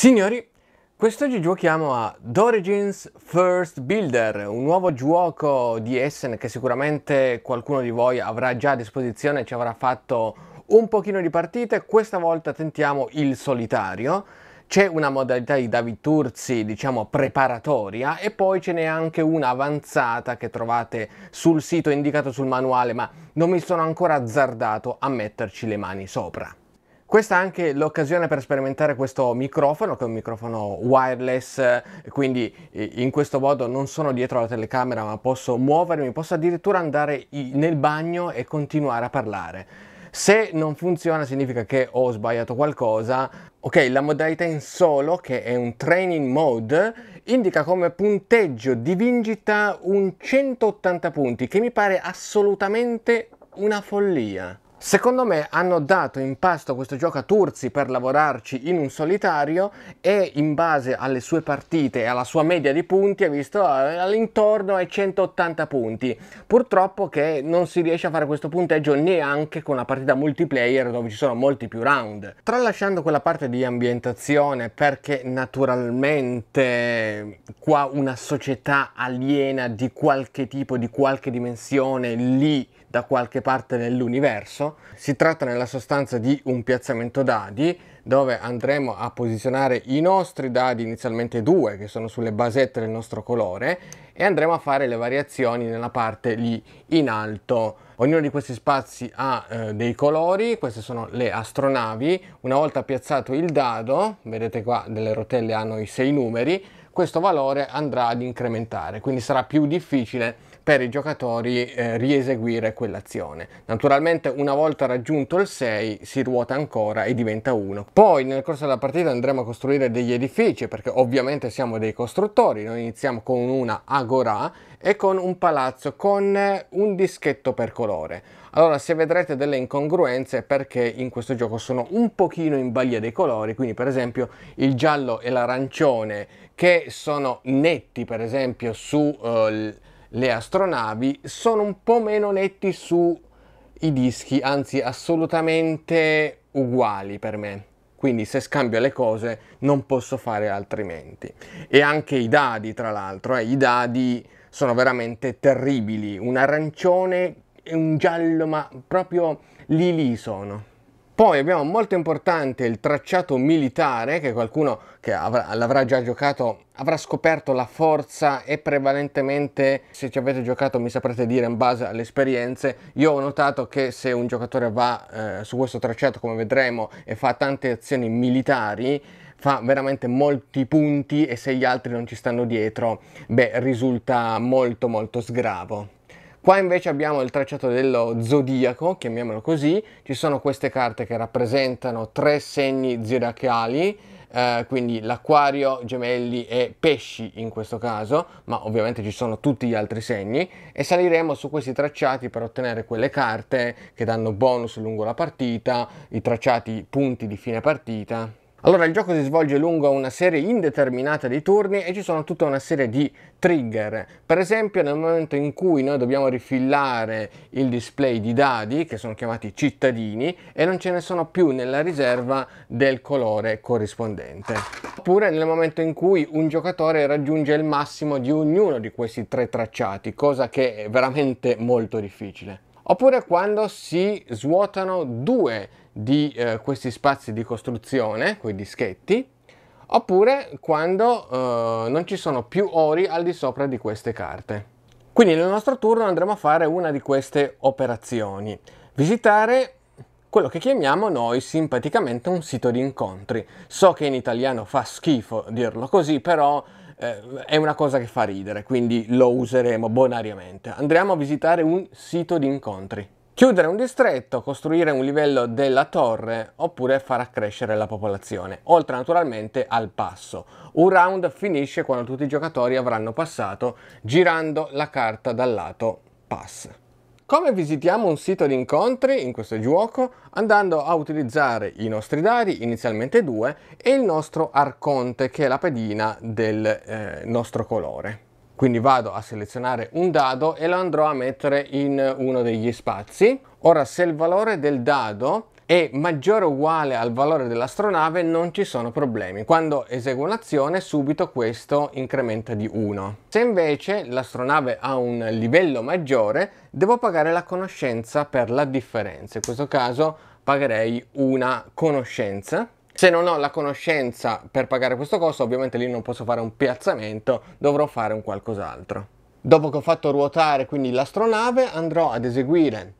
Signori, quest'oggi giochiamo a D'Origins First Builder, un nuovo gioco di Essen che sicuramente qualcuno di voi avrà già a disposizione, e ci avrà fatto un pochino di partite, questa volta tentiamo il solitario. C'è una modalità di David Turzi, diciamo preparatoria, e poi ce n'è anche una avanzata che trovate sul sito indicato sul manuale, ma non mi sono ancora azzardato a metterci le mani sopra. Questa è anche l'occasione per sperimentare questo microfono, che è un microfono wireless, eh, quindi in questo modo non sono dietro la telecamera, ma posso muovermi, posso addirittura andare nel bagno e continuare a parlare. Se non funziona significa che ho sbagliato qualcosa. Ok, la modalità in solo, che è un training mode, indica come punteggio di vincita un 180 punti, che mi pare assolutamente una follia. Secondo me hanno dato in pasto questo gioco a Turzi per lavorarci in un solitario e in base alle sue partite e alla sua media di punti è visto all'intorno ai 180 punti. Purtroppo che non si riesce a fare questo punteggio neanche con una partita multiplayer dove ci sono molti più round. Tralasciando quella parte di ambientazione perché naturalmente qua una società aliena di qualche tipo, di qualche dimensione lì da qualche parte nell'universo. Si tratta nella sostanza di un piazzamento dadi dove andremo a posizionare i nostri dadi, inizialmente due, che sono sulle basette del nostro colore, e andremo a fare le variazioni nella parte lì in alto. Ognuno di questi spazi ha eh, dei colori, queste sono le astronavi. Una volta piazzato il dado, vedete qua delle rotelle hanno i sei numeri, questo valore andrà ad incrementare, quindi sarà più difficile per i giocatori eh, rieseguire quell'azione. Naturalmente una volta raggiunto il 6 si ruota ancora e diventa 1. Poi nel corso della partita andremo a costruire degli edifici perché ovviamente siamo dei costruttori, noi iniziamo con una agora e con un palazzo con eh, un dischetto per colore. Allora se vedrete delle incongruenze perché in questo gioco sono un pochino in baglia dei colori, quindi per esempio il giallo e l'arancione che sono netti per esempio sul... Eh, uh, le astronavi sono un po' meno netti sui dischi, anzi assolutamente uguali per me. Quindi se scambio le cose non posso fare altrimenti. E anche i dadi, tra l'altro, eh, i dadi sono veramente terribili. Un arancione e un giallo, ma proprio lì lì sono. Poi abbiamo molto importante il tracciato militare, che qualcuno che l'avrà già giocato avrà scoperto la forza e prevalentemente, se ci avete giocato mi saprete dire in base alle esperienze, io ho notato che se un giocatore va eh, su questo tracciato, come vedremo, e fa tante azioni militari, fa veramente molti punti e se gli altri non ci stanno dietro, beh, risulta molto molto sgravo. Qua invece abbiamo il tracciato dello zodiaco, chiamiamolo così, ci sono queste carte che rappresentano tre segni zodiacali, eh, quindi l'acquario, gemelli e pesci in questo caso, ma ovviamente ci sono tutti gli altri segni, e saliremo su questi tracciati per ottenere quelle carte che danno bonus lungo la partita, i tracciati punti di fine partita allora il gioco si svolge lungo una serie indeterminata di turni e ci sono tutta una serie di trigger. Per esempio nel momento in cui noi dobbiamo rifillare il display di dadi, che sono chiamati cittadini, e non ce ne sono più nella riserva del colore corrispondente. Oppure nel momento in cui un giocatore raggiunge il massimo di ognuno di questi tre tracciati, cosa che è veramente molto difficile oppure quando si svuotano due di eh, questi spazi di costruzione, quei dischetti, oppure quando eh, non ci sono più ori al di sopra di queste carte. Quindi nel nostro turno andremo a fare una di queste operazioni, visitare quello che chiamiamo noi simpaticamente un sito di incontri. So che in italiano fa schifo dirlo così, però eh, è una cosa che fa ridere, quindi lo useremo bonariamente. Andremo a visitare un sito di incontri. Chiudere un distretto, costruire un livello della torre oppure far accrescere la popolazione, oltre naturalmente al passo. Un round finisce quando tutti i giocatori avranno passato girando la carta dal lato pass. Come visitiamo un sito di incontri in questo gioco? Andando a utilizzare i nostri dadi, inizialmente due, e il nostro arconte che è la pedina del eh, nostro colore quindi vado a selezionare un dado e lo andrò a mettere in uno degli spazi ora se il valore del dado è maggiore o uguale al valore dell'astronave non ci sono problemi. Quando eseguo un'azione subito questo incrementa di 1. Se invece l'astronave ha un livello maggiore devo pagare la conoscenza per la differenza. In questo caso pagherei una conoscenza se non ho la conoscenza per pagare questo costo, ovviamente lì non posso fare un piazzamento, dovrò fare un qualcos'altro. Dopo che ho fatto ruotare quindi l'astronave, andrò ad eseguire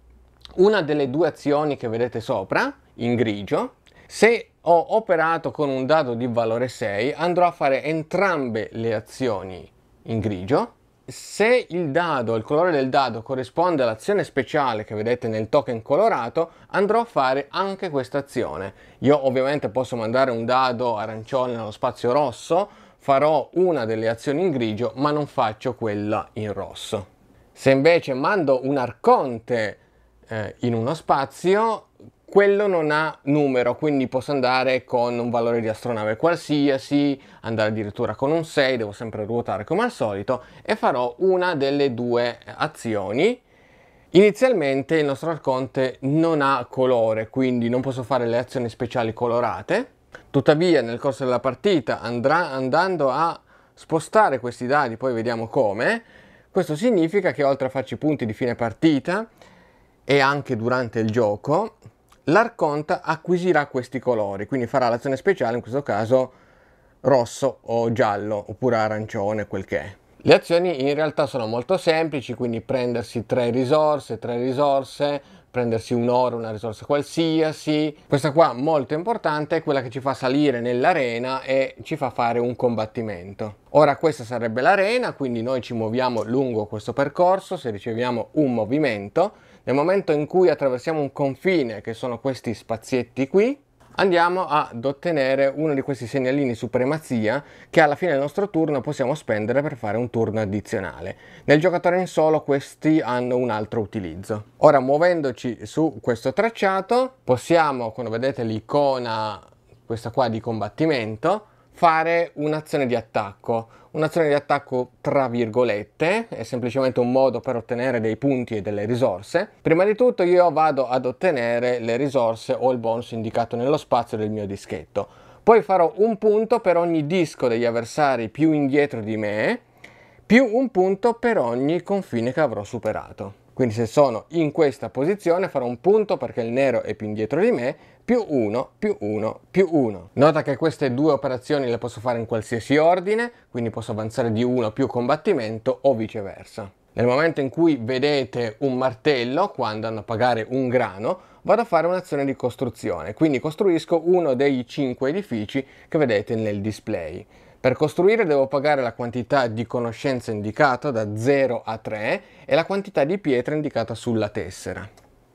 una delle due azioni che vedete sopra, in grigio. Se ho operato con un dado di valore 6, andrò a fare entrambe le azioni in grigio se il dado, il colore del dado corrisponde all'azione speciale che vedete nel token colorato, andrò a fare anche questa azione. Io ovviamente posso mandare un dado arancione nello spazio rosso, farò una delle azioni in grigio, ma non faccio quella in rosso. Se invece mando un arconte eh, in uno spazio, quello non ha numero, quindi posso andare con un valore di astronave qualsiasi, andare addirittura con un 6, devo sempre ruotare come al solito, e farò una delle due azioni. Inizialmente il nostro arconte non ha colore, quindi non posso fare le azioni speciali colorate, tuttavia nel corso della partita andrà andando a spostare questi dadi, poi vediamo come, questo significa che oltre a farci punti di fine partita e anche durante il gioco, l'Arconta acquisirà questi colori, quindi farà l'azione speciale, in questo caso rosso o giallo, oppure arancione, quel che è. Le azioni in realtà sono molto semplici, quindi prendersi tre risorse, tre risorse, prendersi un'ora, una risorsa qualsiasi. Questa qua molto importante è quella che ci fa salire nell'arena e ci fa fare un combattimento. Ora questa sarebbe l'arena, quindi noi ci muoviamo lungo questo percorso, se riceviamo un movimento nel momento in cui attraversiamo un confine, che sono questi spazietti qui, andiamo ad ottenere uno di questi segnalini supremazia che alla fine del nostro turno possiamo spendere per fare un turno addizionale. Nel giocatore in solo questi hanno un altro utilizzo. Ora muovendoci su questo tracciato possiamo, come vedete l'icona, questa qua di combattimento, fare un'azione di attacco. Un'azione di attacco tra virgolette, è semplicemente un modo per ottenere dei punti e delle risorse. Prima di tutto io vado ad ottenere le risorse o il bonus indicato nello spazio del mio dischetto. Poi farò un punto per ogni disco degli avversari più indietro di me, più un punto per ogni confine che avrò superato. Quindi se sono in questa posizione farò un punto perché il nero è più indietro di me, più 1, più 1, più 1. Nota che queste due operazioni le posso fare in qualsiasi ordine, quindi posso avanzare di 1 più combattimento o viceversa. Nel momento in cui vedete un martello, quando andando a pagare un grano, vado a fare un'azione di costruzione, quindi costruisco uno dei 5 edifici che vedete nel display. Per costruire devo pagare la quantità di conoscenza indicata da 0 a 3 e la quantità di pietra indicata sulla tessera.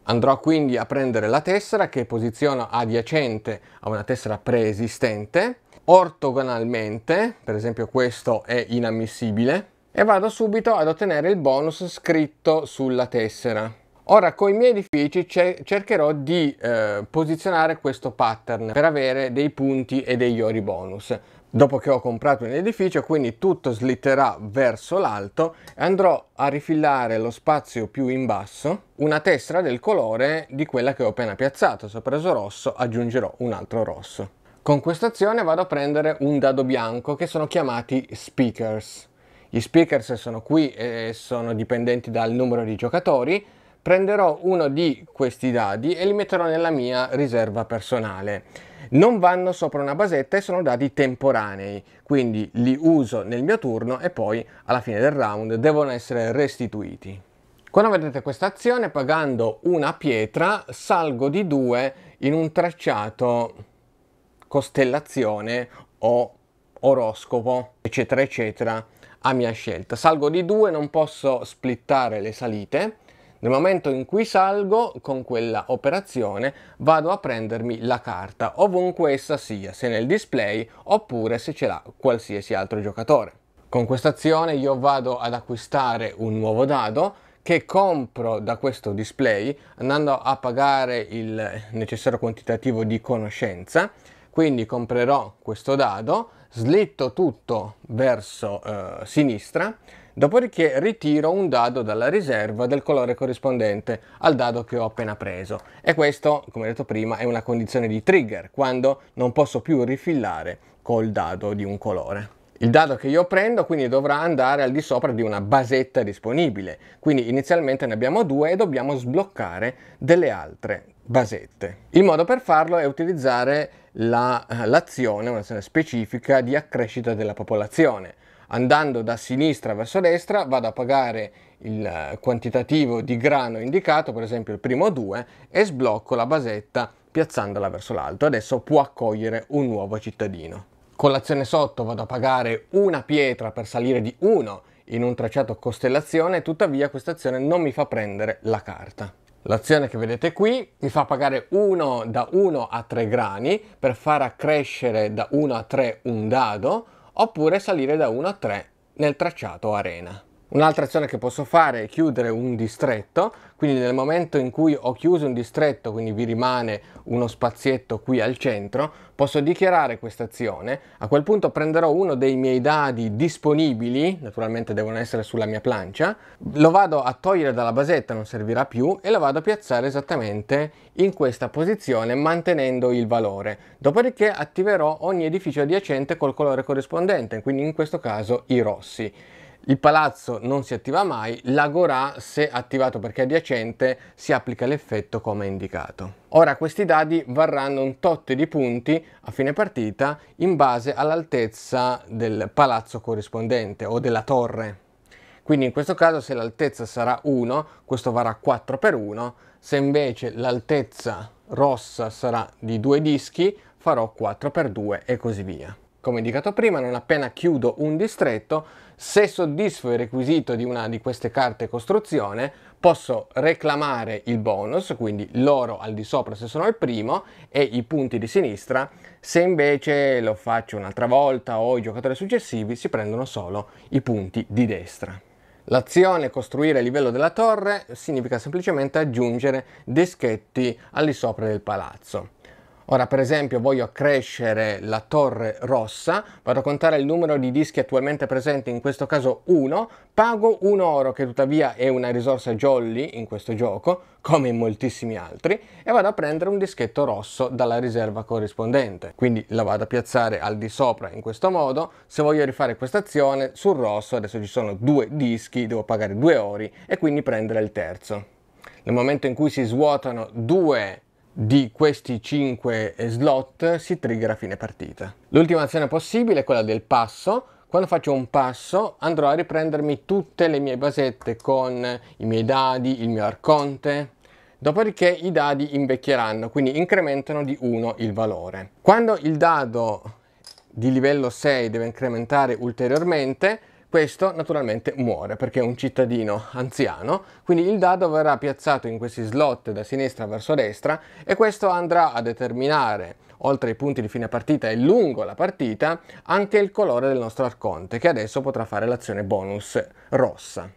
Andrò quindi a prendere la tessera che posiziono adiacente a una tessera preesistente, ortogonalmente, per esempio questo è inammissibile, e vado subito ad ottenere il bonus scritto sulla tessera. Ora con i miei edifici cercherò di eh, posizionare questo pattern per avere dei punti e degli ori bonus dopo che ho comprato un edificio, quindi tutto slitterà verso l'alto e andrò a rifilare lo spazio più in basso una testra del colore di quella che ho appena piazzato. Se ho preso rosso aggiungerò un altro rosso. Con questa azione vado a prendere un dado bianco che sono chiamati speakers. Gli speakers sono qui e eh, sono dipendenti dal numero di giocatori prenderò uno di questi dadi e li metterò nella mia riserva personale. Non vanno sopra una basetta e sono dadi temporanei, quindi li uso nel mio turno e poi alla fine del round devono essere restituiti. Quando vedete questa azione, pagando una pietra, salgo di due in un tracciato costellazione o oroscopo, eccetera, eccetera, a mia scelta. Salgo di due, non posso splittare le salite, nel momento in cui salgo con quella operazione vado a prendermi la carta ovunque essa sia, se nel display oppure se ce l'ha qualsiasi altro giocatore. Con questa azione io vado ad acquistare un nuovo dado che compro da questo display andando a pagare il necessario quantitativo di conoscenza quindi comprerò questo dado slitto tutto verso eh, sinistra dopodiché ritiro un dado dalla riserva del colore corrispondente al dado che ho appena preso e questo, come detto prima, è una condizione di trigger, quando non posso più rifillare col dado di un colore. Il dado che io prendo quindi dovrà andare al di sopra di una basetta disponibile, quindi inizialmente ne abbiamo due e dobbiamo sbloccare delle altre basette. Il modo per farlo è utilizzare eh, l'azione, la, un'azione specifica di accrescita della popolazione andando da sinistra verso destra vado a pagare il eh, quantitativo di grano indicato, per esempio il primo 2, e sblocco la basetta piazzandola verso l'alto. Adesso può accogliere un nuovo cittadino. Con l'azione sotto vado a pagare una pietra per salire di 1 in un tracciato costellazione, tuttavia questa azione non mi fa prendere la carta. L'azione che vedete qui mi fa pagare 1 da 1 a 3 grani per far accrescere da 1 a 3 un dado, oppure salire da 1 a 3 nel tracciato arena. Un'altra azione che posso fare è chiudere un distretto, quindi nel momento in cui ho chiuso un distretto, quindi vi rimane uno spazietto qui al centro, posso dichiarare questa azione. A quel punto prenderò uno dei miei dadi disponibili, naturalmente devono essere sulla mia plancia, lo vado a togliere dalla basetta, non servirà più, e lo vado a piazzare esattamente in questa posizione mantenendo il valore. Dopodiché attiverò ogni edificio adiacente col colore corrispondente, quindi in questo caso i rossi. Il palazzo non si attiva mai, l'agorà se attivato perché è adiacente si applica l'effetto come indicato. Ora questi dadi varranno un tot di punti a fine partita in base all'altezza del palazzo corrispondente o della torre. Quindi in questo caso se l'altezza sarà 1, questo varrà 4 per 1, se invece l'altezza rossa sarà di due dischi, farò 4 per 2 e così via. Come indicato prima, non appena chiudo un distretto, se soddisfo il requisito di una di queste carte costruzione, posso reclamare il bonus, quindi l'oro al di sopra se sono il primo e i punti di sinistra. Se invece lo faccio un'altra volta o i giocatori successivi si prendono solo i punti di destra. L'azione costruire il livello della torre significa semplicemente aggiungere deschetti al di sopra del palazzo. Ora per esempio voglio accrescere la torre rossa, vado a contare il numero di dischi attualmente presenti, in questo caso 1, pago un oro che tuttavia è una risorsa jolly in questo gioco, come in moltissimi altri, e vado a prendere un dischetto rosso dalla riserva corrispondente. Quindi la vado a piazzare al di sopra in questo modo, se voglio rifare questa azione sul rosso adesso ci sono due dischi, devo pagare due ori e quindi prendere il terzo. Nel momento in cui si svuotano due di questi 5 slot si trigger a fine partita. L'ultima azione possibile è quella del passo. Quando faccio un passo andrò a riprendermi tutte le mie basette con i miei dadi, il mio arconte. Dopodiché i dadi invecchieranno, quindi incrementano di 1 il valore. Quando il dado di livello 6 deve incrementare ulteriormente, questo naturalmente muore perché è un cittadino anziano, quindi il dado verrà piazzato in questi slot da sinistra verso destra e questo andrà a determinare, oltre ai punti di fine partita e lungo la partita, anche il colore del nostro arconte che adesso potrà fare l'azione bonus rossa.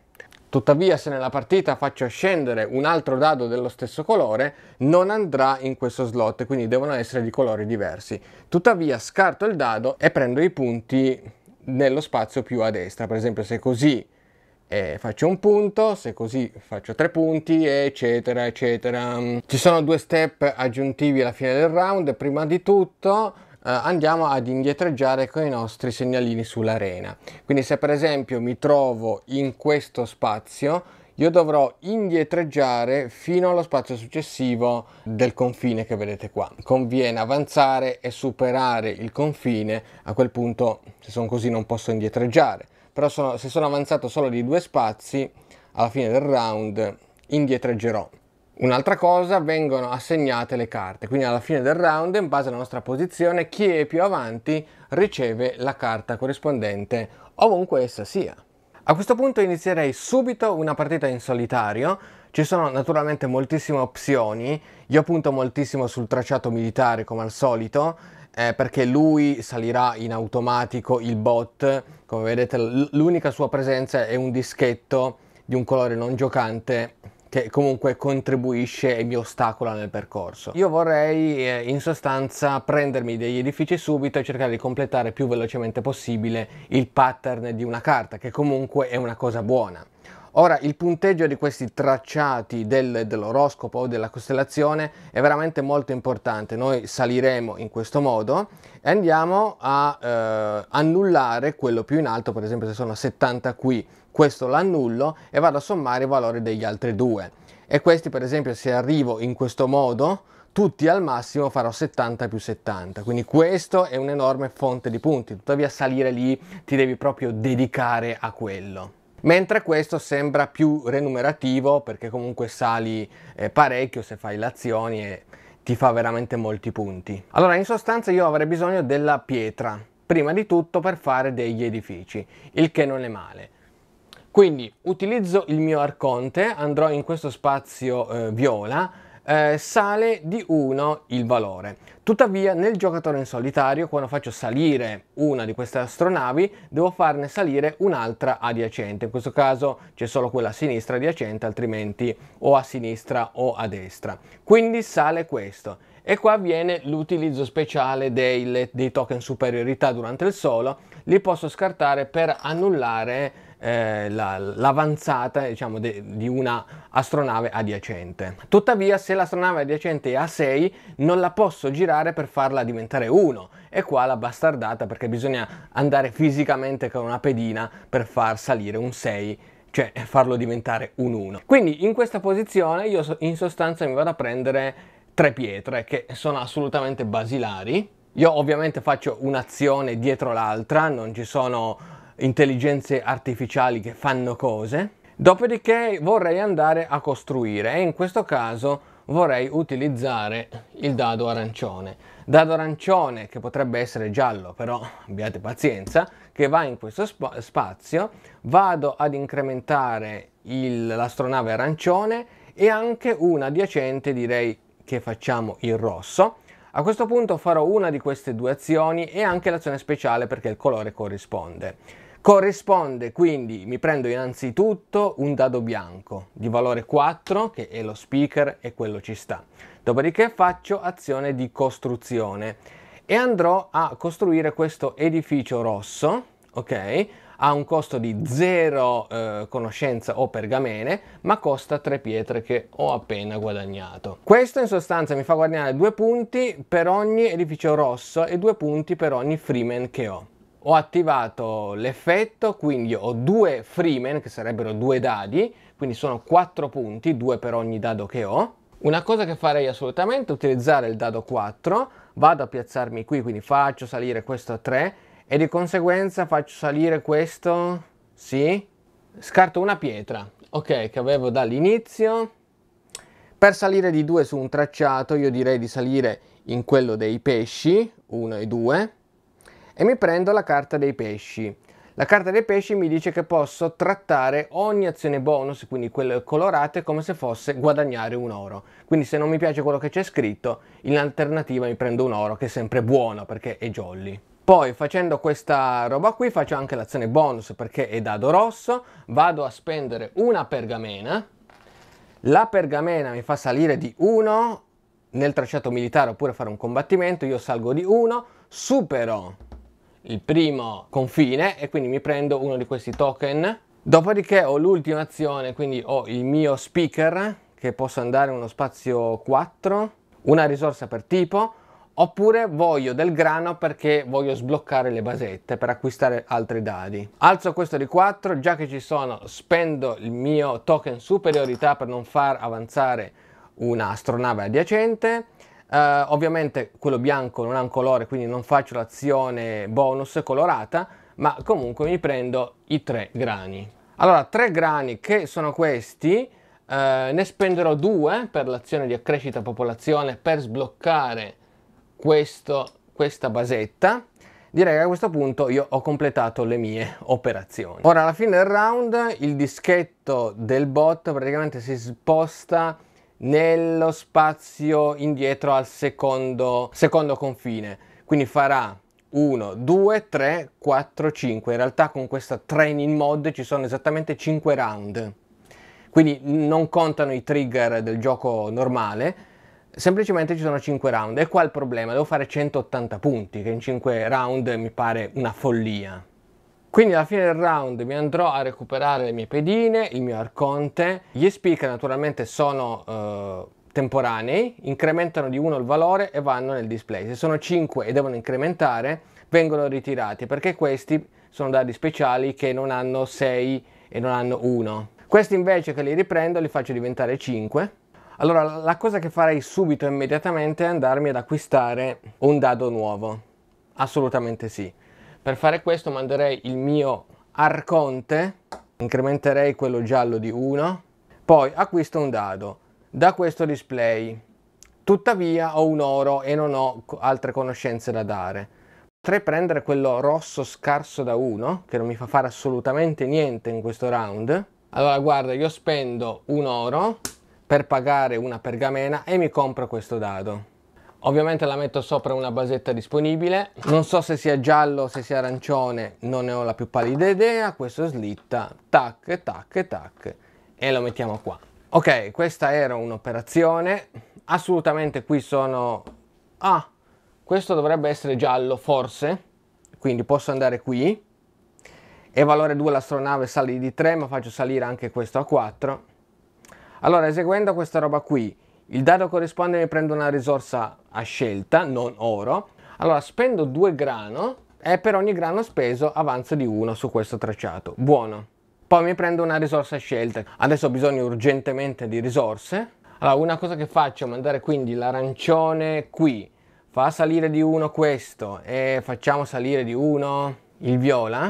Tuttavia se nella partita faccio scendere un altro dado dello stesso colore non andrà in questo slot, quindi devono essere di colori diversi. Tuttavia scarto il dado e prendo i punti nello spazio più a destra. Per esempio se così eh, faccio un punto, se così faccio tre punti, eccetera, eccetera. Ci sono due step aggiuntivi alla fine del round. Prima di tutto eh, andiamo ad indietreggiare con i nostri segnalini sull'arena. Quindi se per esempio mi trovo in questo spazio, io dovrò indietreggiare fino allo spazio successivo del confine che vedete qua. Conviene avanzare e superare il confine, a quel punto se sono così non posso indietreggiare, però sono, se sono avanzato solo di due spazi alla fine del round indietreggerò. Un'altra cosa, vengono assegnate le carte, quindi alla fine del round, in base alla nostra posizione, chi è più avanti riceve la carta corrispondente ovunque essa sia. A questo punto inizierei subito una partita in solitario, ci sono naturalmente moltissime opzioni, io punto moltissimo sul tracciato militare come al solito, eh, perché lui salirà in automatico il bot, come vedete l'unica sua presenza è un dischetto di un colore non giocante che comunque contribuisce e mi ostacola nel percorso. Io vorrei eh, in sostanza prendermi degli edifici subito e cercare di completare più velocemente possibile il pattern di una carta, che comunque è una cosa buona. Ora, il punteggio di questi tracciati del, dell'oroscopo o della costellazione è veramente molto importante. Noi saliremo in questo modo e andiamo a eh, annullare quello più in alto, per esempio se sono 70 qui questo l'annullo e vado a sommare i valori degli altri due. E questi per esempio se arrivo in questo modo, tutti al massimo farò 70 più 70 quindi questo è un'enorme fonte di punti tuttavia salire lì ti devi proprio dedicare a quello mentre questo sembra più remunerativo perché comunque sali eh, parecchio se fai le azioni e ti fa veramente molti punti allora in sostanza io avrei bisogno della pietra prima di tutto per fare degli edifici il che non è male quindi utilizzo il mio arconte, andrò in questo spazio eh, viola, eh, sale di 1 il valore. Tuttavia nel giocatore in solitario, quando faccio salire una di queste astronavi, devo farne salire un'altra adiacente. In questo caso c'è solo quella a sinistra adiacente, altrimenti o a sinistra o a destra. Quindi sale questo. E qua avviene l'utilizzo speciale dei, dei token superiorità durante il solo. Li posso scartare per annullare eh, la, l'avanzata diciamo, de, di una astronave adiacente. Tuttavia se l'astronave adiacente è a 6 non la posso girare per farla diventare 1 e qua la bastardata perché bisogna andare fisicamente con una pedina per far salire un 6 cioè eh, farlo diventare un 1. Quindi in questa posizione io in sostanza mi vado a prendere tre pietre che sono assolutamente basilari. Io ovviamente faccio un'azione dietro l'altra, non ci sono intelligenze artificiali che fanno cose. Dopodiché vorrei andare a costruire e in questo caso vorrei utilizzare il dado arancione. Dado arancione che potrebbe essere giallo, però abbiate pazienza, che va in questo spa spazio, vado ad incrementare l'astronave arancione e anche un adiacente direi che facciamo il rosso. A questo punto farò una di queste due azioni e anche l'azione speciale perché il colore corrisponde. Corrisponde quindi, mi prendo innanzitutto un dado bianco di valore 4, che è lo speaker e quello ci sta. Dopodiché faccio azione di costruzione e andrò a costruire questo edificio rosso, ok? Ha un costo di 0 eh, conoscenza o pergamene, ma costa 3 pietre che ho appena guadagnato. Questo in sostanza mi fa guadagnare 2 punti per ogni edificio rosso e 2 punti per ogni freeman che ho ho attivato l'effetto, quindi ho due freeman, che sarebbero due dadi, quindi sono quattro punti, due per ogni dado che ho. Una cosa che farei assolutamente è utilizzare il dado 4, vado a piazzarmi qui, quindi faccio salire questo a 3 e di conseguenza faccio salire questo, sì, scarto una pietra, ok, che avevo dall'inizio. Per salire di 2 su un tracciato io direi di salire in quello dei pesci, 1 e 2, e mi prendo la carta dei pesci. La carta dei pesci mi dice che posso trattare ogni azione bonus, quindi quelle colorate, come se fosse guadagnare un oro. Quindi se non mi piace quello che c'è scritto, in alternativa mi prendo un oro, che è sempre buono perché è jolly. Poi facendo questa roba qui faccio anche l'azione bonus perché è dado rosso, vado a spendere una pergamena, la pergamena mi fa salire di 1 nel tracciato militare oppure fare un combattimento, io salgo di 1, supero il primo confine e quindi mi prendo uno di questi token. Dopodiché ho l'ultima azione, quindi ho il mio speaker che posso andare in uno spazio 4, una risorsa per tipo, oppure voglio del grano perché voglio sbloccare le basette per acquistare altri dadi. Alzo questo di 4, già che ci sono spendo il mio token superiorità per non far avanzare un'astronave adiacente Uh, ovviamente quello bianco non ha un colore, quindi non faccio l'azione bonus colorata, ma comunque mi prendo i tre grani. Allora, tre grani che sono questi, uh, ne spenderò due per l'azione di accrescita popolazione per sbloccare questo, questa basetta. Direi che a questo punto io ho completato le mie operazioni. Ora alla fine del round il dischetto del bot praticamente si sposta nello spazio indietro al secondo, secondo confine. Quindi farà 1, 2, 3, 4, 5. In realtà con questa training mode ci sono esattamente 5 round. Quindi non contano i trigger del gioco normale, semplicemente ci sono 5 round. E qua il problema, devo fare 180 punti, che in 5 round mi pare una follia. Quindi alla fine del round mi andrò a recuperare le mie pedine, il mio arconte. Gli speaker naturalmente sono... Eh, temporanei, incrementano di uno il valore e vanno nel display. Se sono 5 e devono incrementare, vengono ritirati perché questi sono dadi speciali che non hanno 6 e non hanno 1. Questi invece che li riprendo li faccio diventare 5. Allora la cosa che farei subito immediatamente è andarmi ad acquistare un dado nuovo. Assolutamente sì. Per fare questo manderei il mio arconte, incrementerei quello giallo di 1, poi acquisto un dado, da questo display. Tuttavia ho un oro e non ho altre conoscenze da dare. Potrei prendere quello rosso scarso da 1, che non mi fa fare assolutamente niente in questo round. Allora guarda, io spendo un oro per pagare una pergamena e mi compro questo dado. Ovviamente la metto sopra una basetta disponibile. Non so se sia giallo se sia arancione, non ne ho la più pallida idea. Questo slitta, tac, tac, tac e lo mettiamo qua. Ok, questa era un'operazione. Assolutamente qui sono... Ah, questo dovrebbe essere giallo, forse. Quindi posso andare qui. E valore 2 l'astronave sali di 3, ma faccio salire anche questo a 4. Allora, eseguendo questa roba qui, il dato corrisponde mi prendo una risorsa a scelta, non oro. Allora spendo 2 grano e per ogni grano speso avanzo di 1 su questo tracciato. Buono. Poi mi prendo una risorsa a scelta. Adesso ho bisogno urgentemente di risorse. Allora una cosa che faccio è mandare quindi l'arancione qui. Fa salire di 1 questo e facciamo salire di 1 il viola.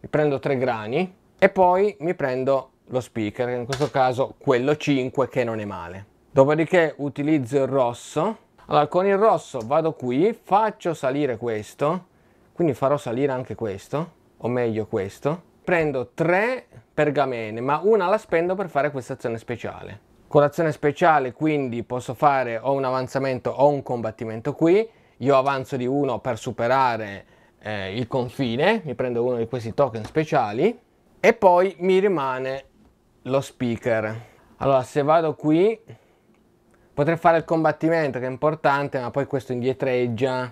Mi prendo 3 grani e poi mi prendo lo speaker, in questo caso quello 5 che non è male dopodiché utilizzo il rosso allora con il rosso vado qui faccio salire questo quindi farò salire anche questo o meglio questo prendo tre pergamene ma una la spendo per fare questa azione speciale con l'azione speciale quindi posso fare o un avanzamento o un combattimento qui io avanzo di uno per superare eh, il confine mi prendo uno di questi token speciali e poi mi rimane lo speaker allora se vado qui Potrei fare il combattimento che è importante, ma poi questo indietreggia.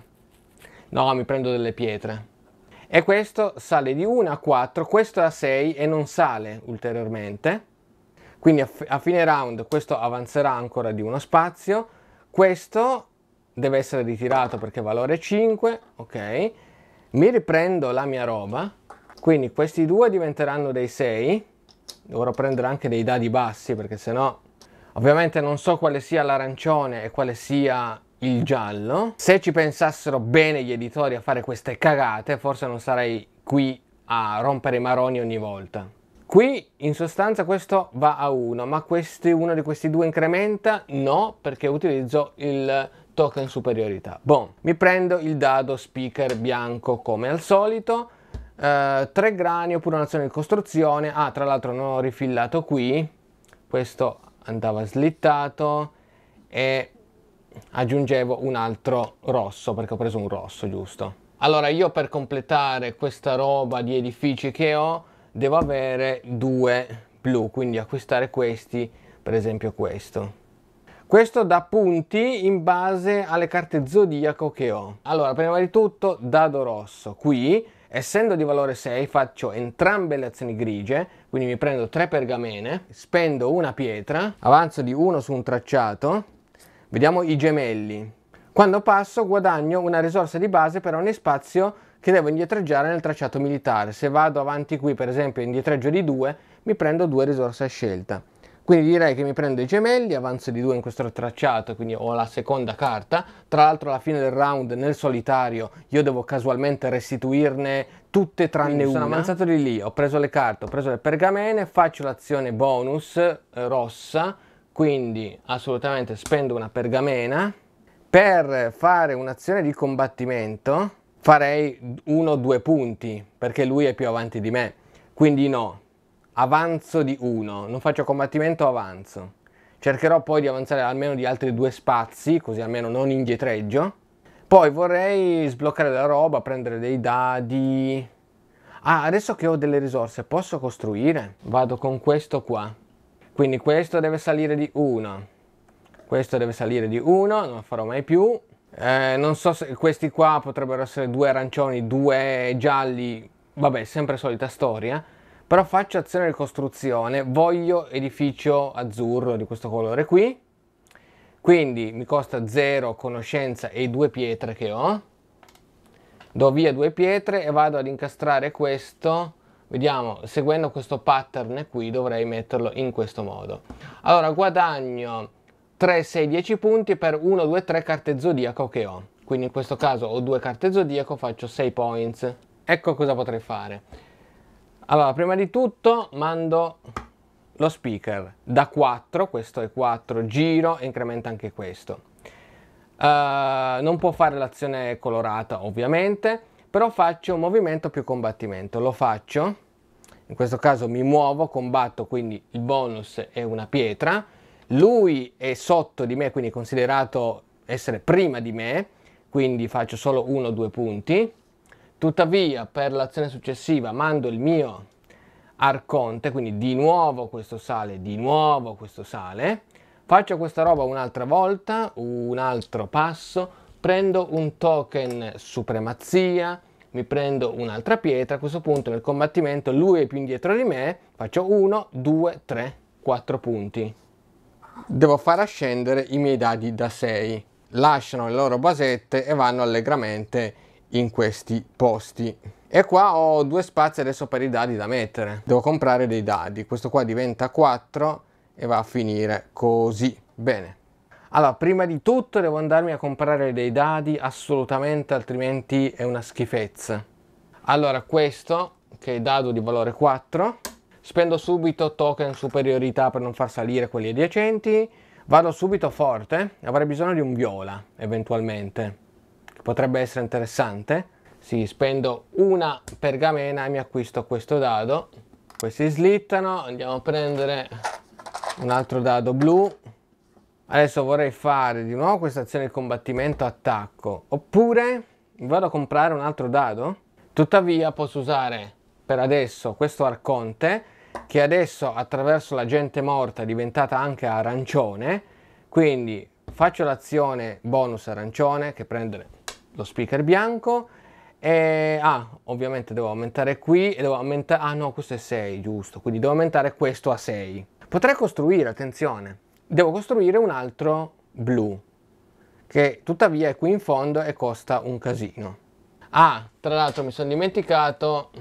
No, mi prendo delle pietre. E questo sale di 1 a 4, questo è a 6 e non sale ulteriormente. Quindi a, a fine round questo avanzerà ancora di uno spazio. Questo deve essere ritirato perché valore 5, ok. Mi riprendo la mia roba, quindi questi due diventeranno dei 6. Dovrò prendere anche dei dadi bassi perché sennò Ovviamente non so quale sia l'arancione e quale sia il giallo. Se ci pensassero bene gli editori a fare queste cagate, forse non sarei qui a rompere i maroni ogni volta. Qui in sostanza questo va a 1, ma questi, uno di questi due incrementa? No, perché utilizzo il token superiorità. Bon, mi prendo il dado speaker bianco come al solito, eh, tre grani oppure un'azione di costruzione. Ah, tra l'altro non ho rifillato qui, questo andava slittato e aggiungevo un altro rosso perché ho preso un rosso giusto allora io per completare questa roba di edifici che ho devo avere due blu quindi acquistare questi per esempio questo questo da punti in base alle carte zodiaco che ho allora prima di tutto dado rosso qui Essendo di valore 6 faccio entrambe le azioni grigie, quindi mi prendo tre pergamene, spendo una pietra, avanzo di uno su un tracciato, vediamo i gemelli. Quando passo guadagno una risorsa di base per ogni spazio che devo indietreggiare nel tracciato militare. Se vado avanti qui per esempio indietreggio di 2 mi prendo due risorse a scelta. Quindi direi che mi prendo i gemelli, avanzo di due in questo tracciato, quindi ho la seconda carta. Tra l'altro alla fine del round nel solitario io devo casualmente restituirne tutte tranne quindi una. Sono avanzato di lì, ho preso le carte, ho preso le pergamene, faccio l'azione bonus eh, rossa, quindi assolutamente spendo una pergamena. Per fare un'azione di combattimento farei uno o due punti, perché lui è più avanti di me. Quindi no, avanzo di 1, non faccio combattimento avanzo. Cercherò poi di avanzare almeno di altri due spazi, così almeno non indietreggio. Poi vorrei sbloccare la roba, prendere dei dadi. Ah, adesso che ho delle risorse, posso costruire? Vado con questo qua. Quindi questo deve salire di 1. Questo deve salire di 1, non lo farò mai più. Eh, non so se questi qua potrebbero essere due arancioni, due gialli. Vabbè, sempre solita storia però faccio azione ricostruzione, voglio edificio azzurro di questo colore qui, quindi mi costa 0 conoscenza e due pietre che ho, do via due pietre e vado ad incastrare questo, vediamo, seguendo questo pattern qui dovrei metterlo in questo modo. Allora guadagno 3, 6, 10 punti per 1, 2, 3 carte zodiaco che ho, quindi in questo caso ho due carte zodiaco, faccio 6 points. Ecco cosa potrei fare allora, prima di tutto mando lo speaker da 4, questo è 4, giro e incrementa anche questo. Uh, non può fare l'azione colorata ovviamente, però faccio un movimento più combattimento. Lo faccio, in questo caso mi muovo, combatto, quindi il bonus è una pietra. Lui è sotto di me, quindi è considerato essere prima di me, quindi faccio solo uno o due punti Tuttavia per l'azione successiva mando il mio arconte, quindi di nuovo questo sale, di nuovo questo sale, faccio questa roba un'altra volta, un altro passo, prendo un token supremazia, mi prendo un'altra pietra, a questo punto nel combattimento lui è più indietro di me, faccio 1, 2, 3, 4 punti. Devo far ascendere i miei dadi da 6, lasciano le loro basette e vanno allegramente in questi posti. E qua ho due spazi adesso per i dadi da mettere. Devo comprare dei dadi. Questo qua diventa 4 e va a finire così. Bene. Allora, prima di tutto devo andarmi a comprare dei dadi assolutamente, altrimenti è una schifezza. Allora, questo, che è dado di valore 4, spendo subito token superiorità per non far salire quelli adiacenti, vado subito forte, avrei bisogno di un viola, eventualmente potrebbe essere interessante sì, spendo una pergamena e mi acquisto questo dado questi slittano andiamo a prendere un altro dado blu adesso vorrei fare di nuovo questa azione di combattimento attacco oppure vado a comprare un altro dado tuttavia posso usare per adesso questo arconte che adesso attraverso la gente morta è diventata anche arancione quindi faccio l'azione bonus arancione che prende lo speaker bianco e, ah, ovviamente devo aumentare qui e devo aumentare, ah no, questo è 6, giusto, quindi devo aumentare questo a 6. Potrei costruire, attenzione, devo costruire un altro blu, che tuttavia è qui in fondo e costa un casino. Ah, tra l'altro mi sono dimenticato,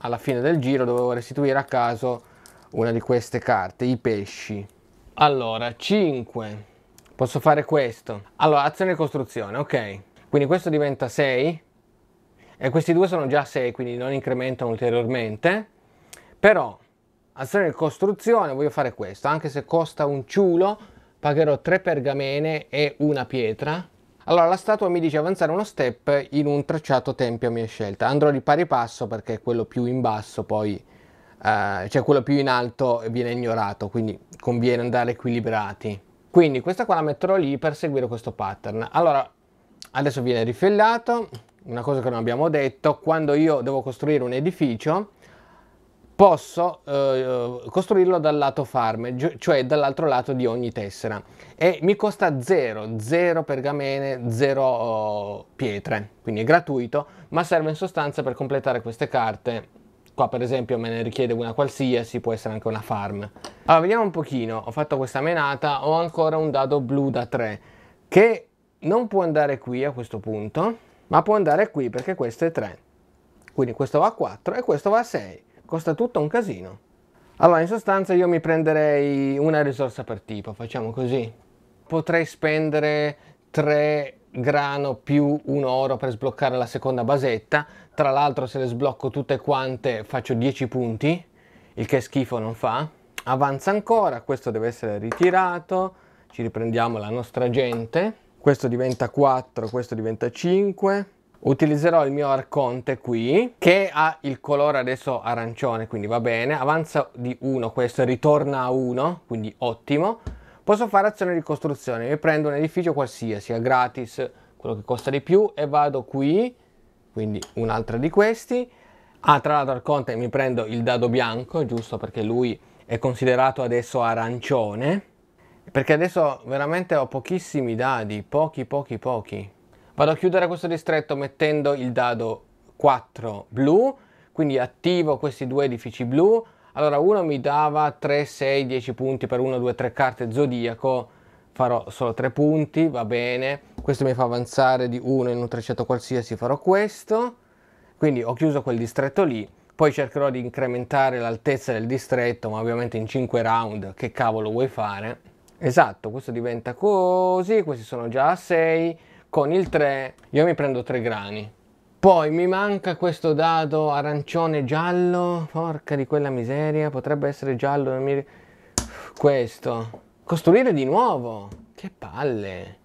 alla fine del giro dovevo restituire a caso una di queste carte, i pesci. Allora, 5. Posso fare questo. Allora, azione di costruzione, ok. Quindi questo diventa 6 e questi due sono già 6, quindi non incrementano ulteriormente. Però azione di costruzione voglio fare questo, anche se costa un ciulo, pagherò 3 pergamene e una pietra. Allora la statua mi dice avanzare uno step in un tracciato tempio a mia scelta. Andrò di pari passo perché quello più in basso poi Uh, cioè quello più in alto viene ignorato, quindi conviene andare equilibrati. Quindi questa qua la metterò lì per seguire questo pattern. Allora, adesso viene rifillato una cosa che non abbiamo detto quando io devo costruire un edificio posso eh, costruirlo dal lato farm cioè dall'altro lato di ogni tessera e mi costa 0 0 pergamene 0 pietre quindi è gratuito ma serve in sostanza per completare queste carte qua per esempio me ne richiede una qualsiasi può essere anche una farm allora vediamo un pochino ho fatto questa menata ho ancora un dado blu da 3 che non può andare qui a questo punto, ma può andare qui perché questo è 3. Quindi questo va a 4 e questo va a 6. Costa tutto un casino. Allora, in sostanza io mi prenderei una risorsa per tipo, facciamo così. Potrei spendere 3 grano più un oro per sbloccare la seconda basetta. Tra l'altro se le sblocco tutte quante faccio 10 punti, il che schifo non fa. Avanza ancora, questo deve essere ritirato, ci riprendiamo la nostra gente questo diventa 4, questo diventa 5. Utilizzerò il mio arconte qui, che ha il colore adesso arancione, quindi va bene. Avanza di 1, questo ritorna a 1, quindi ottimo. Posso fare azione di costruzione, mi prendo un edificio qualsiasi, è gratis, quello che costa di più, e vado qui, quindi un'altra di questi. Ah, tra l'altro arconte mi prendo il dado bianco, giusto perché lui è considerato adesso arancione perché adesso veramente ho pochissimi dadi, pochi, pochi, pochi. Vado a chiudere questo distretto mettendo il dado 4 blu, quindi attivo questi due edifici blu. Allora uno mi dava 3, 6, 10 punti per 1, 2, 3 carte zodiaco, farò solo 3 punti, va bene. Questo mi fa avanzare di 1 in un trecetto qualsiasi, farò questo. Quindi ho chiuso quel distretto lì poi cercherò di incrementare l'altezza del distretto ma ovviamente in 5 round che cavolo vuoi fare Esatto, questo diventa così, questi sono già a 6, con il 3 io mi prendo 3 grani. Poi mi manca questo dado arancione giallo, porca di quella miseria, potrebbe essere giallo, mi... questo. Costruire di nuovo, che palle.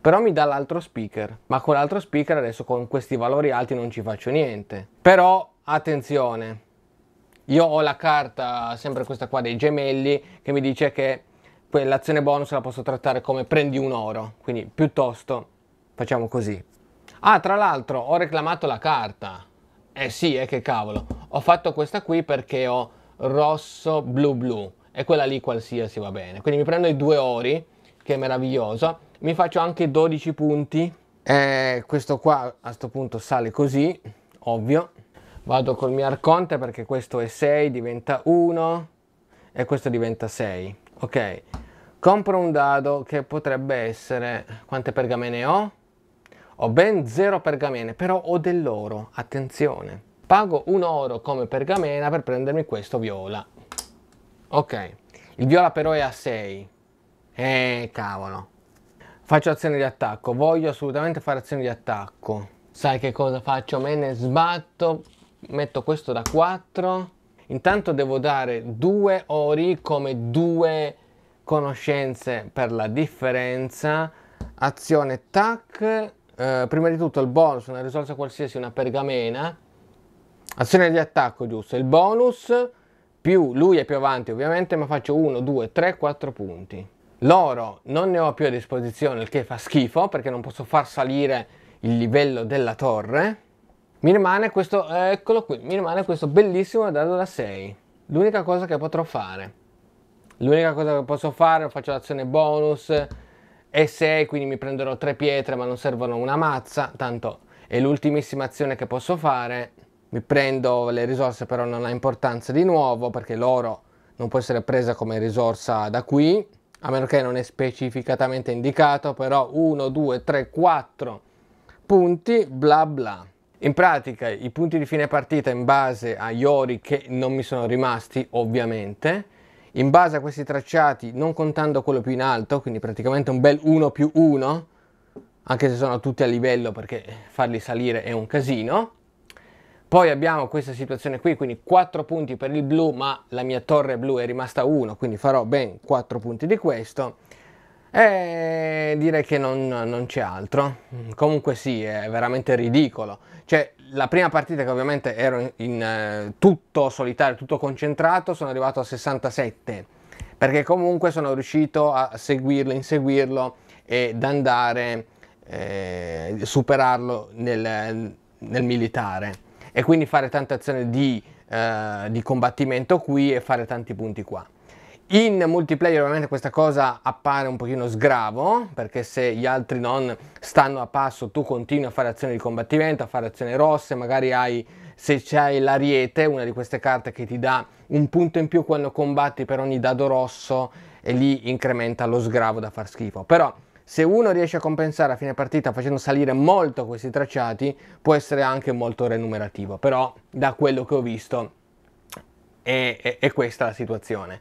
Però mi dà l'altro speaker, ma con l'altro speaker adesso con questi valori alti non ci faccio niente. Però attenzione, io ho la carta, sempre questa qua dei gemelli, che mi dice che quell'azione bonus la posso trattare come prendi un oro, quindi piuttosto facciamo così. Ah, tra l'altro ho reclamato la carta. Eh sì, eh che cavolo. Ho fatto questa qui perché ho rosso, blu, blu. E quella lì qualsiasi va bene. Quindi mi prendo i due ori, che è meraviglioso. Mi faccio anche 12 punti. Eh, questo qua a questo punto sale così, ovvio. Vado col mio arconte perché questo è 6, diventa 1 e questo diventa 6. Ok, compro un dado che potrebbe essere quante pergamene ho? Ho ben zero pergamene, però ho dell'oro, attenzione. Pago un oro come pergamena per prendermi questo viola. Ok, il viola però è a 6. Eh, cavolo. Faccio azione di attacco, voglio assolutamente fare azione di attacco. Sai che cosa faccio? Me ne sbatto, metto questo da 4. Intanto devo dare due ori come due conoscenze per la differenza, azione TAC, eh, prima di tutto il bonus, una risorsa qualsiasi, una pergamena, azione di attacco giusto, il bonus più lui è più avanti ovviamente, ma faccio 1, 2, 3, 4 punti. L'oro non ne ho più a disposizione, il che fa schifo perché non posso far salire il livello della torre. Mi rimane questo, eccolo qui, mi rimane questo bellissimo dado da 6. L'unica cosa che potrò fare. L'unica cosa che posso fare, è faccio l'azione bonus E6, quindi mi prenderò tre pietre ma non servono una mazza, tanto è l'ultimissima azione che posso fare. Mi prendo le risorse però non ha importanza di nuovo perché l'oro non può essere presa come risorsa da qui, a meno che non è specificatamente indicato, però 1, 2, 3, 4 punti, bla bla. In pratica i punti di fine partita in base agli ori che non mi sono rimasti ovviamente in base a questi tracciati, non contando quello più in alto, quindi praticamente un bel 1 più 1, anche se sono tutti a livello perché farli salire è un casino. Poi abbiamo questa situazione qui, quindi 4 punti per il blu, ma la mia torre blu è rimasta 1, quindi farò ben 4 punti di questo. E direi che non, non c'è altro. Comunque sì, è veramente ridicolo. Cioè, la prima partita che ovviamente ero in, in eh, tutto solitario, tutto concentrato, sono arrivato a 67 perché comunque sono riuscito a seguirlo, inseguirlo ed andare, eh, superarlo nel, nel, militare e quindi fare tante azioni di, eh, di combattimento qui e fare tanti punti qua. In multiplayer ovviamente questa cosa appare un pochino sgravo, perché se gli altri non stanno a passo tu continui a fare azioni di combattimento, a fare azioni rosse, magari hai, se c'hai l'ariete, una di queste carte che ti dà un punto in più quando combatti per ogni dado rosso e lì incrementa lo sgravo da far schifo. Però se uno riesce a compensare a fine partita facendo salire molto questi tracciati, può essere anche molto remunerativo, però da quello che ho visto è, è, è questa la situazione.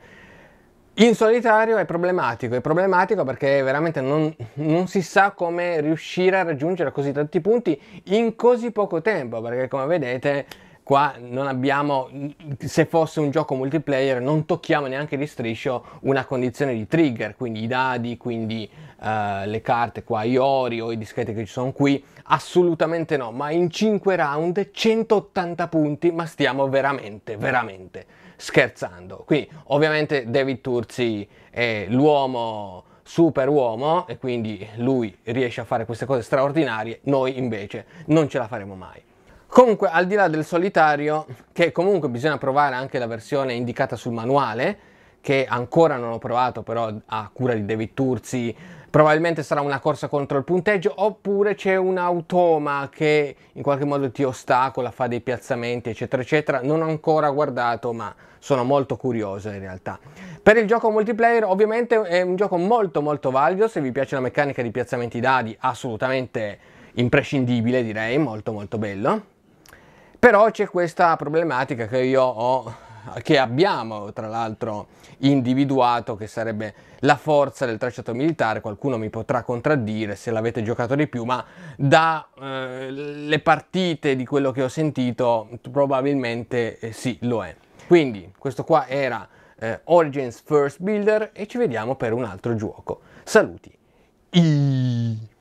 In solitario è problematico, è problematico perché veramente non, non, si sa come riuscire a raggiungere così tanti punti in così poco tempo, perché come vedete qua non abbiamo, se fosse un gioco multiplayer, non tocchiamo neanche di striscio una condizione di trigger, quindi i dadi, quindi uh, le carte qua, i ori o i dischetti che ci sono qui, assolutamente no, ma in 5 round 180 punti, ma stiamo veramente, veramente scherzando. Qui ovviamente David Turzi è l'uomo super uomo e quindi lui riesce a fare queste cose straordinarie, noi invece non ce la faremo mai. Comunque, al di là del solitario, che comunque bisogna provare anche la versione indicata sul manuale, che ancora non ho provato, però a cura di David Turzi probabilmente sarà una corsa contro il punteggio oppure c'è un automa che in qualche modo ti ostacola, fa dei piazzamenti eccetera eccetera, non ho ancora guardato ma sono molto curioso in realtà. Per il gioco multiplayer ovviamente è un gioco molto molto valido, se vi piace la meccanica di piazzamenti dadi assolutamente imprescindibile direi, molto molto bello. Però c'è questa problematica che io ho che abbiamo tra l'altro individuato che sarebbe la forza del tracciato militare, qualcuno mi potrà contraddire se l'avete giocato di più, ma dalle eh, partite di quello che ho sentito probabilmente eh, sì lo è. Quindi questo qua era eh, Origins First Builder e ci vediamo per un altro gioco. Saluti! I